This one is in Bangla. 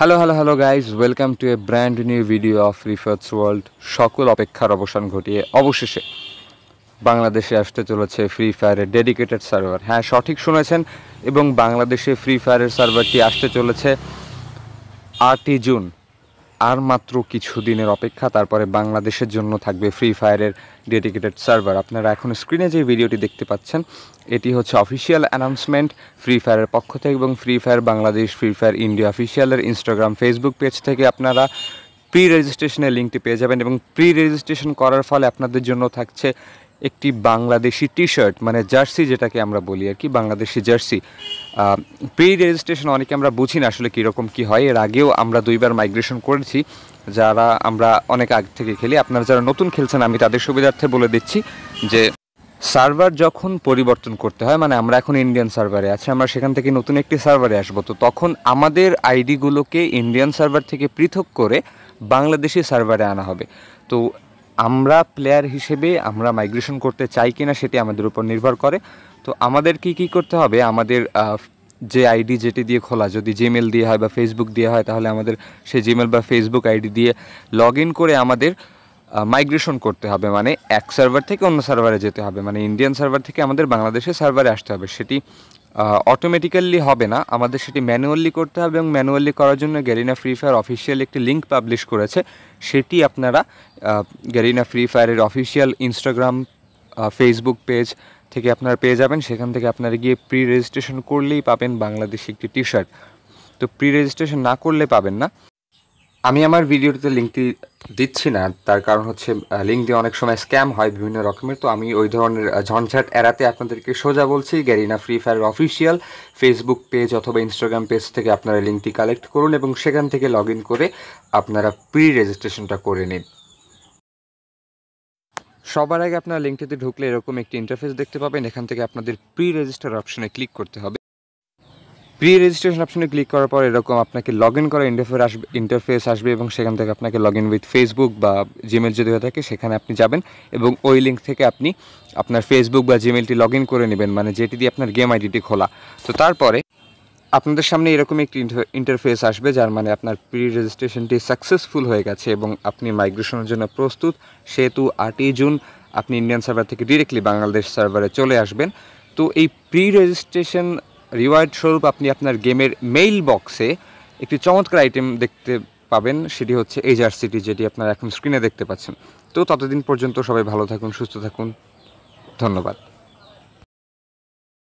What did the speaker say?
hello hello hello guys welcome to a brand new video of রিফার্স ওয়ার্ল্ড সকল অপেক্ষার অবসান ঘটিয়ে অবশেষে বাংলাদেশে আসতে চলেছে ফ্রি ফায়ারের ডেডিকেটেড সার্ভার হ্যাঁ সঠিক শুনেছেন এবং বাংলাদেশে ফ্রি ফায়ারের সার্ভারটি আসতে চলেছে আটই জুন আর মাত্র কিছু দিনের অপেক্ষা তারপরে বাংলাদেশের জন্য থাকবে ফ্রি ফায়ারের ডেডিকেটেড সার্ভার আপনারা এখন স্ক্রিনে যে ভিডিওটি দেখতে পাচ্ছেন এটি হচ্ছে অফিসিয়াল অ্যানাউন্সমেন্ট ফ্রি ফায়ারের পক্ষ থেকে এবং Free Fire Bangladesh Free Fire India অফিসিয়ালের ইনস্টাগ্রাম ফেসবুক পেজ থেকে আপনারা প্রি রেজিস্ট্রেশনের লিঙ্কটি পেয়ে যাবেন এবং প্রি রেজিস্ট্রেশন করার ফলে আপনাদের জন্য থাকছে একটি বাংলাদেশি টি শার্ট মানে জার্সি যেটাকে আমরা বলি আর কি বাংলাদেশি জার্সি প্রি রেজিস্ট্রেশন অনেকে আমরা বুঝি না আসলে কীরকম কী হয় এর আগেও আমরা দুইবার মাইগ্রেশন করেছি যারা আমরা অনেক আগ থেকে খেলি আপনারা যারা নতুন খেলছেন আমি তাদের সুবিধার্থে বলে দিচ্ছি যে সার্ভার যখন পরিবর্তন করতে হয় মানে আমরা এখন ইন্ডিয়ান সার্ভারে আছি আমরা সেখান থেকে নতুন একটি সার্ভারে আসবো তো তখন আমাদের আইডিগুলোকে ইন্ডিয়ান সার্ভার থেকে পৃথক করে বাংলাদেশি সার্ভারে আনা হবে তো আমরা প্লেয়ার হিসেবে আমরা মাইগ্রেশন করতে চাই কি না সেটি আমাদের উপর নির্ভর করে তো আমাদেরকে কী করতে হবে আমাদের যে আইডি যেটি দিয়ে খোলা যদি জিমেল দিয়ে হয় বা ফেসবুক দিয়ে হয় তাহলে আমাদের সেই জিমেল বা ফেসবুক আইডি দিয়ে লগ ইন করে আমাদের মাইগ্রেশন করতে হবে মানে এক সার্ভার থেকে অন্য সার্ভারে যেতে হবে মানে ইন্ডিয়ান সার্ভার থেকে আমাদের বাংলাদেশের সার্ভারে আসতে হবে সেটি অটোমেটিক্যালি হবে না আমাদের সেটি ম্যানুয়ালি করতে হবে এবং ম্যানুয়ালি করার জন্য গ্যারিনা ফ্রি ফায়ার অফিসিয়াল একটি লিঙ্ক পাবলিশ করেছে সেটি আপনারা গ্যারিনা ফ্রি ফায়ারের অফিসিয়াল ইনস্টাগ্রাম ফেসবুক পেজ থেকে আপনারা পেয়ে যাবেন সেখান থেকে আপনারা গিয়ে প্রি রেজিস্ট্রেশন করলেই পাবেন বাংলাদেশে একটি টি শার্ট তো প্রি রেজিস্ট্রেশন না করলে পাবেন না আমি আমার ভিডিওতে লিঙ্কটি দিচ্ছি না তার কারণ হচ্ছে লিঙ্ক দিয়ে অনেক সময় স্ক্যাম হয় বিভিন্ন রকমের তো আমি ওই ধরনের ঝঞ্ঝাট এড়াতে আপনাদেরকে সোজা বলছি Garena Free Fire official Facebook page অথবা ইনস্টাগ্রাম পেজ থেকে আপনারা লিঙ্কটি কালেক্ট করুন এবং সেখান থেকে লগ করে আপনারা প্রি রেজিস্ট্রেশনটা করে নিন সবার আগে আপনার লিঙ্কটিতে ঢুকলে এরকম একটি ইন্টারফেস দেখতে পাবেন এখান থেকে আপনাদের প্রি রেজিস্টার অপশনে ক্লিক করতে হবে প্রি রেজিস্ট্রেশন অপশনে ক্লিক করার পর এরকম আপনাকে লগ ইন করা ইন্টারফেস আসবে ইন্টারফেস আসবে এবং সেখান থেকে আপনাকে লগ ইন উইথ ফেসবুক বা জিমেল যদি হয়ে থাকে সেখানে আপনি যাবেন এবং ওই লিঙ্ক থেকে আপনি আপনার ফেসবুক বা জিমেলটি লগ ইন করে নেবেন মানে যেটি দিয়ে আপনার গেম আইডিটি খোলা তো তারপরে আপনাদের সামনে এরকম একটি ইন্টারফেস আসবে যার মানে আপনার প্রি রেজিস্ট্রেশনটি সাকসেসফুল হয়ে গেছে এবং আপনি মাইগ্রেশনের জন্য প্রস্তুত সেহেতু আটই জুন আপনি ইন্ডিয়ান সার্ভার থেকে ডিরেক্টলি বাংলাদেশ সার্ভারে চলে আসবেন তো এই প্রি রেজিস্ট্রেশন রিওয়ার্ড স্বরূপ আপনি আপনার গেমের মেইল বক্সে একটি চমৎকার আইটেম দেখতে পাবেন সেটি হচ্ছে এই জার্সিটি যেটি আপনারা এখন স্ক্রিনে দেখতে পাচ্ছেন তো ততদিন পর্যন্ত সবাই ভালো থাকুন সুস্থ থাকুন ধন্যবাদ